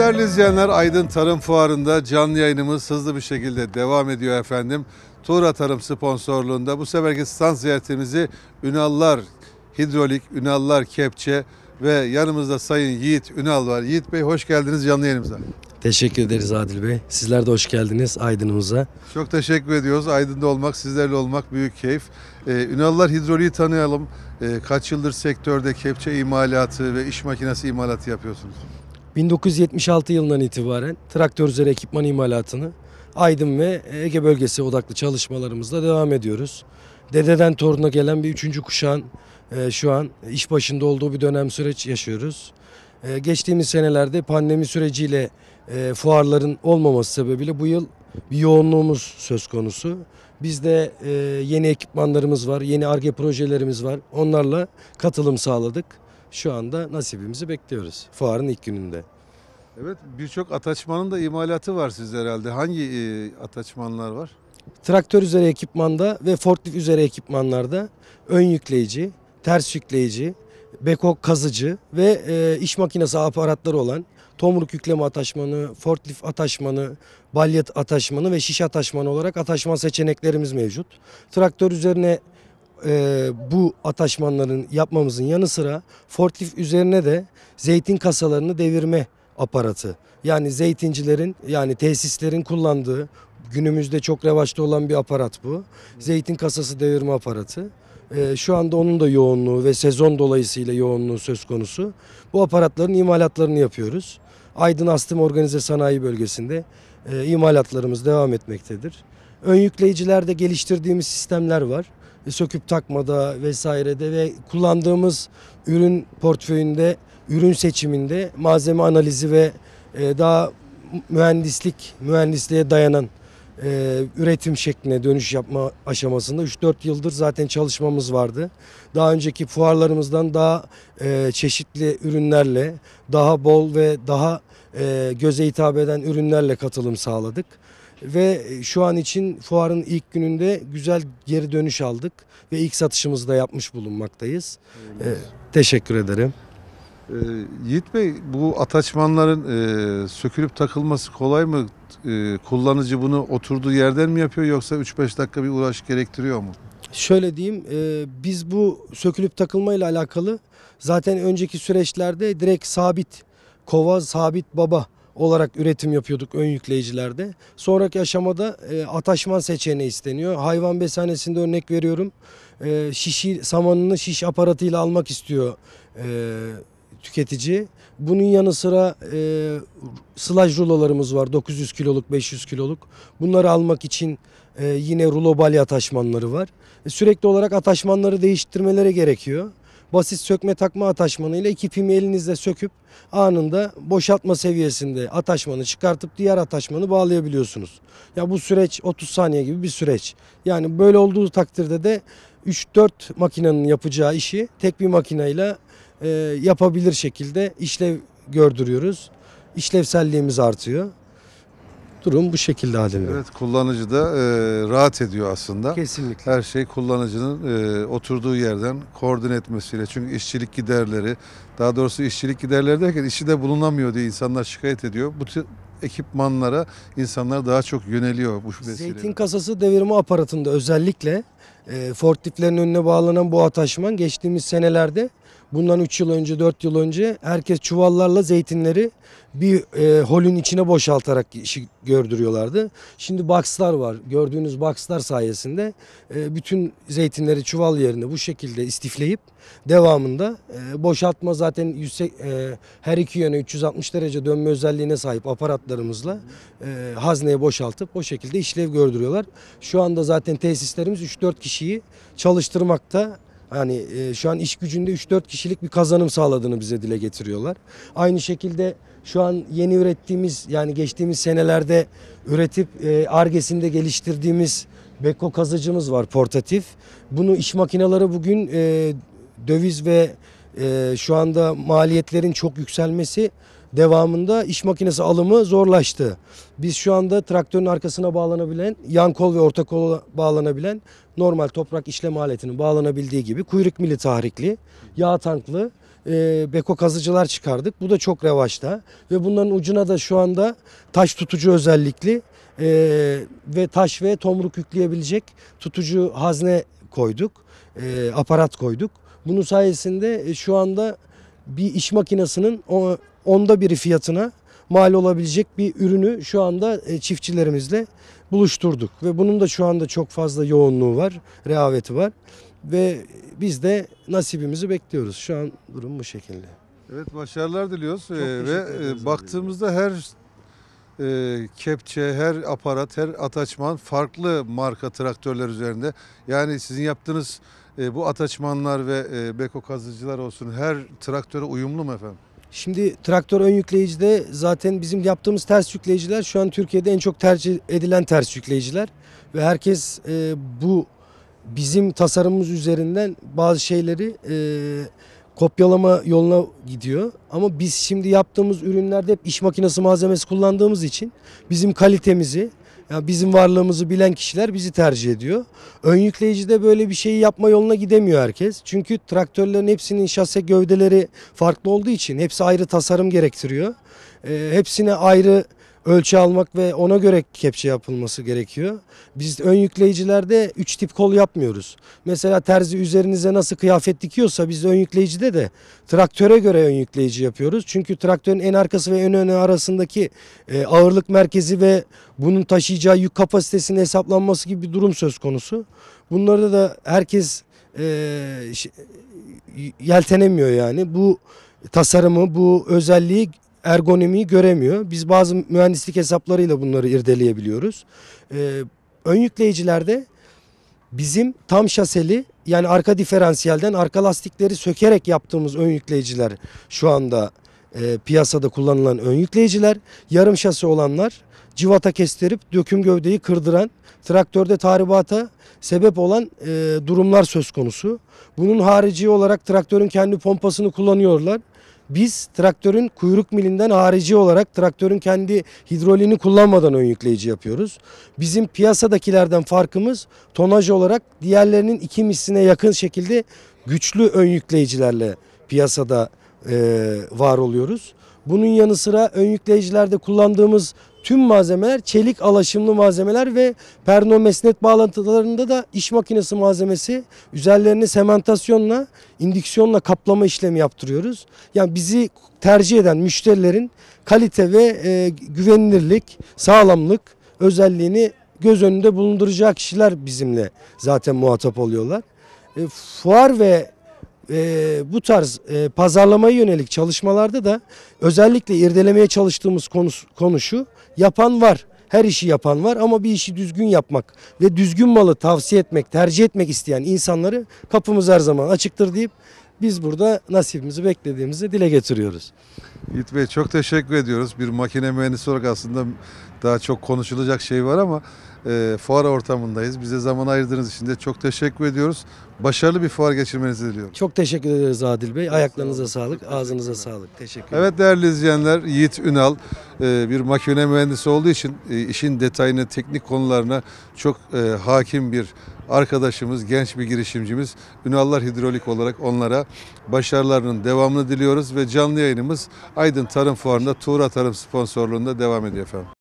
Değerli izleyenler Aydın Tarım Fuarı'nda canlı yayınımız hızlı bir şekilde devam ediyor efendim. Tuğra Tarım sponsorluğunda bu seferki stand ziyaretimizi Ünallar Hidrolik, Ünallar Kepçe ve yanımızda Sayın Yiğit Ünal var. Yiğit Bey hoş geldiniz canlı yayınımıza. Teşekkür ederiz Adil Bey. Sizler de hoş geldiniz Aydın'ımıza. Çok teşekkür ediyoruz. Aydın'da olmak, sizlerle olmak büyük keyif. Ee, Ünallar Hidroliği tanıyalım. Ee, kaç yıldır sektörde kepçe imalatı ve iş makinesi imalatı yapıyorsunuz? 1976 yılından itibaren traktör üzeri ekipman imalatını Aydın ve Ege bölgesi odaklı çalışmalarımızla devam ediyoruz. Dededen toruna gelen bir üçüncü kuşağın e, şu an iş başında olduğu bir dönem süreç yaşıyoruz. E, geçtiğimiz senelerde pandemi süreciyle e, fuarların olmaması sebebiyle bu yıl bir yoğunluğumuz söz konusu. Bizde e, yeni ekipmanlarımız var, yeni ARGE projelerimiz var. Onlarla katılım sağladık şu anda nasibimizi bekliyoruz fuarın ilk gününde. Evet birçok ataçmanın da imalatı var siz herhalde. Hangi e, ataçmanlar var? Traktör üzeri ekipmanda ve forklift üzeri ekipmanlarda ön yükleyici, ters yükleyici, bekok kazıcı ve e, iş makinesi aparatları olan tomruk yükleme ataşmanı, forklift ataşmanı, balyet ataşmanı ve şiş ataşmanı olarak ataşman seçeneklerimiz mevcut. Traktör üzerine e, bu ataşmanların yapmamızın yanı sıra fortif üzerine de zeytin kasalarını devirme aparatı. Yani zeytincilerin yani tesislerin kullandığı günümüzde çok revaçta olan bir aparat bu. Zeytin kasası devirme aparatı. E, şu anda onun da yoğunluğu ve sezon dolayısıyla yoğunluğu söz konusu. Bu aparatların imalatlarını yapıyoruz. Aydın Astım Organize Sanayi Bölgesi'nde e, imalatlarımız devam etmektedir. Ön yükleyicilerde geliştirdiğimiz sistemler var. E, söküp takmada vesairede ve kullandığımız ürün portföyünde, ürün seçiminde malzeme analizi ve e, daha mühendislik, mühendisliğe dayanan e, üretim şekline dönüş yapma aşamasında 3-4 yıldır zaten çalışmamız vardı. Daha önceki fuarlarımızdan daha çeşitli ürünlerle, daha bol ve daha göze hitap eden ürünlerle katılım sağladık ve e, şu an için fuarın ilk gününde güzel geri dönüş aldık ve ilk satışımızı da yapmış bulunmaktayız. Ee, teşekkür ederim. Ee, Yiğit Bey bu ataçmanların e, sökülüp takılması kolay mı? E, kullanıcı bunu oturduğu yerden mi yapıyor yoksa 3-5 dakika bir uğraş gerektiriyor mu? Şöyle diyeyim e, biz bu sökülüp takılmayla alakalı zaten önceki süreçlerde direkt sabit kova sabit baba olarak üretim yapıyorduk ön yükleyicilerde. Sonraki aşamada e, ataşman seçeneği isteniyor. Hayvan beshanesinde örnek veriyorum. E, şişi, samanını şiş aparatıyla almak istiyor e, tüketici. Bunun yanı sıra e, slaj rulolarımız var 900 kiloluk 500 kiloluk. Bunları almak için e, yine rulo balya ataşmanları var. E, sürekli olarak ataşmanları değiştirmelere gerekiyor basit sökme takma ataşmanıyla iki pimi elinizle söküp anında boşaltma seviyesinde ataşmanı çıkartıp diğer ataşmanı bağlayabiliyorsunuz. Ya bu süreç 30 saniye gibi bir süreç. Yani böyle olduğu takdirde de 3-4 makinenin yapacağı işi tek bir makineyle e, yapabilir şekilde işlev gördürüyoruz. İşlevselliğimiz artıyor. Durum bu şekilde halinde. Evet kullanıcı da e, rahat ediyor aslında. Kesinlikle. Her şey kullanıcının e, oturduğu yerden koordine etmesiyle. Çünkü işçilik giderleri, daha doğrusu işçilik giderleri derken işi de bulunamıyor diye insanlar şikayet ediyor. Bu ekipmanlara insanlar daha çok yöneliyor bu vesileyle. Zeytin kasası devirme aparatında özellikle e, forkliflerin önüne bağlanan bu ataşman geçtiğimiz senelerde Bundan 3 yıl önce 4 yıl önce herkes çuvallarla zeytinleri bir e, holün içine boşaltarak işi gördürüyorlardı. Şimdi boxlar var. Gördüğünüz boxlar sayesinde e, bütün zeytinleri çuval yerine bu şekilde istifleyip devamında e, boşaltma zaten yüksek, e, her iki yöne 360 derece dönme özelliğine sahip aparatlarımızla e, hazneye boşaltıp o şekilde işlev gördürüyorlar. Şu anda zaten tesislerimiz 3-4 kişiyi çalıştırmakta yani e, şu an iş gücünde 3-4 kişilik bir kazanım sağladığını bize dile getiriyorlar. Aynı şekilde şu an yeni ürettiğimiz yani geçtiğimiz senelerde üretip e, argesinde e, geliştirdiğimiz Beko kazıcımız var portatif. Bunu iş makineleri bugün e, döviz ve e, şu anda maliyetlerin çok yükselmesi devamında iş makinesi alımı zorlaştı. Biz şu anda traktörün arkasına bağlanabilen, yan kol ve orta kola bağlanabilen normal toprak işleme aletinin bağlanabildiği gibi kuyruk mili tahrikli, yağ tanklı e, beko kazıcılar çıkardık. Bu da çok revaçta ve bunların ucuna da şu anda taş tutucu özellikli e, ve taş ve tomruk yükleyebilecek tutucu hazne koyduk, e, aparat koyduk. Bunun sayesinde e, şu anda bir iş makinesinin o onda biri fiyatına mal olabilecek bir ürünü şu anda e, çiftçilerimizle buluşturduk. Ve bunun da şu anda çok fazla yoğunluğu var, rehaveti var. Ve biz de nasibimizi bekliyoruz. Şu an durum bu şekilde. Evet başarılar diliyoruz çok ee, ve e, baktığımızda her e, kepçe, her aparat, her ataçman farklı marka traktörler üzerinde. Yani sizin yaptığınız e, bu ataçmanlar ve e, beko kazıcılar olsun her traktöre uyumlu mu efendim? Şimdi traktör ön yükleyicide zaten bizim yaptığımız ters yükleyiciler şu an Türkiye'de en çok tercih edilen ters yükleyiciler. Ve herkes e, bu bizim tasarımımız üzerinden bazı şeyleri e, kopyalama yoluna gidiyor. Ama biz şimdi yaptığımız ürünlerde hep iş makinesi malzemesi kullandığımız için bizim kalitemizi ya bizim varlığımızı bilen kişiler bizi tercih ediyor. Ön yükleyicide böyle bir şeyi yapma yoluna gidemiyor herkes. Çünkü traktörlerin hepsinin şase gövdeleri farklı olduğu için hepsi ayrı tasarım gerektiriyor. E, hepsine ayrı ölçü almak ve ona göre kepçe yapılması gerekiyor. Biz ön yükleyicilerde 3 tip kol yapmıyoruz. Mesela terzi üzerinize nasıl kıyafet dikiyorsa biz ön yükleyicide de traktöre göre ön yükleyici yapıyoruz. Çünkü traktörün en arkası ve ön önü arasındaki e, ağırlık merkezi ve bunun taşıyacağı yük kapasitesinin hesaplanması gibi bir durum söz konusu. Bunlarda da herkes e, yeltenemiyor yani. Bu tasarımı, bu özelliği ergonomiyi göremiyor. Biz bazı mühendislik hesaplarıyla bunları irdeleyebiliyoruz. Ee, ön yükleyicilerde bizim tam şaseli yani arka diferansiyelden arka lastikleri sökerek yaptığımız ön yükleyiciler şu anda e, piyasada kullanılan ön yükleyiciler. Yarım şasi olanlar civata kestirip döküm gövdeyi kırdıran, traktörde tahribata sebep olan e, durumlar söz konusu. Bunun harici olarak traktörün kendi pompasını kullanıyorlar. Biz traktörün kuyruk milinden harici olarak traktörün kendi hidrolini kullanmadan ön yükleyici yapıyoruz. Bizim piyasadakilerden farkımız tonaj olarak diğerlerinin iki misline yakın şekilde güçlü ön yükleyicilerle piyasada e, var oluyoruz. Bunun yanı sıra ön yükleyicilerde kullandığımız tüm malzemeler çelik alaşımlı malzemeler ve perno mesnet bağlantılarında da iş makinesi malzemesi üzerlerine sementasyonla, indüksiyonla kaplama işlemi yaptırıyoruz. Yani bizi tercih eden müşterilerin kalite ve e, güvenilirlik, sağlamlık özelliğini göz önünde bulunduracak kişiler bizimle zaten muhatap oluyorlar. E, fuar ve e, bu tarz e, pazarlamaya yönelik çalışmalarda da özellikle irdelemeye çalıştığımız konu, konu şu, yapan var. Her işi yapan var ama bir işi düzgün yapmak ve düzgün malı tavsiye etmek, tercih etmek isteyen insanları kapımız her zaman açıktır deyip biz burada nasibimizi beklediğimizi dile getiriyoruz. Yiğit Bey çok teşekkür ediyoruz. Bir makine mühendisi olarak aslında daha çok konuşulacak şey var ama e, ee, fuar ortamındayız. Bize zaman ayırdığınız için de çok teşekkür ediyoruz. Başarılı bir fuar geçirmenizi diliyorum. Çok teşekkür ederiz Adil Bey. Ayaklarınıza sağlık, ağzınıza sağlık. Teşekkür ederim. Evet değerli izleyenler, Yiğit Ünal e, bir makine mühendisi olduğu için e, işin detayını, teknik konularına çok e, hakim bir arkadaşımız, genç bir girişimcimiz. Ünallar Hidrolik olarak onlara başarılarının devamını diliyoruz ve canlı yayınımız Aydın Tarım Fuarı'nda Tuğra Tarım sponsorluğunda devam ediyor efendim.